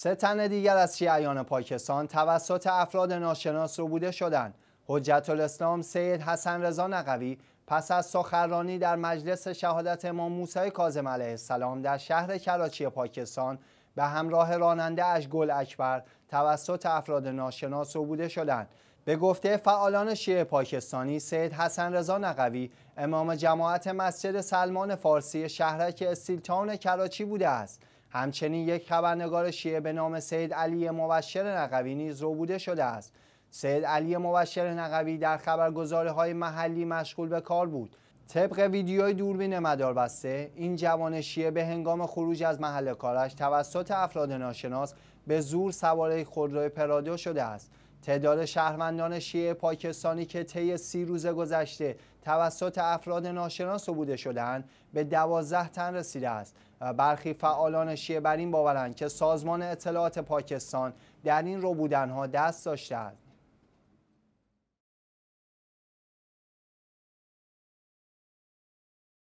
سه تن دیگر از شیعیان پاکستان توسط افراد ناشناس رو بوده شدند. حجت الاسلام سید حسن رضا نقوی پس از سخنرانی در مجلس شهادت امام موسی کاظم علیه السلام در شهر کراچی پاکستان به همراه راننده اش گل اکبر توسط افراد ناشناس رو بوده شدند. به گفته فعالان شیعه پاکستانی سید حسن رضا نقوی امام جماعت مسجد سلمان فارسی شهرک استیلتان کراچی بوده است. همچنین یک خبرنگار شیعه به نام سید علی مبشر نقوی نیز بوده شده است سید علی مبشر نقوی در خبرگزاری های محلی مشغول به کار بود طبق ویدیوی دوربین بسته این جوان شیعه به هنگام خروج از محل کارش توسط افراد ناشناس به زور سواره خودروی پرادو شده است تعداد شهروندان شیعه پاکستانی که طی سی روز گذشته توسط افراد ناشناس بوده شدند به دوازده تن رسیده است برخی فعالان شیعه بر این باورند که سازمان اطلاعات پاکستان در این روبودنها دست داشته است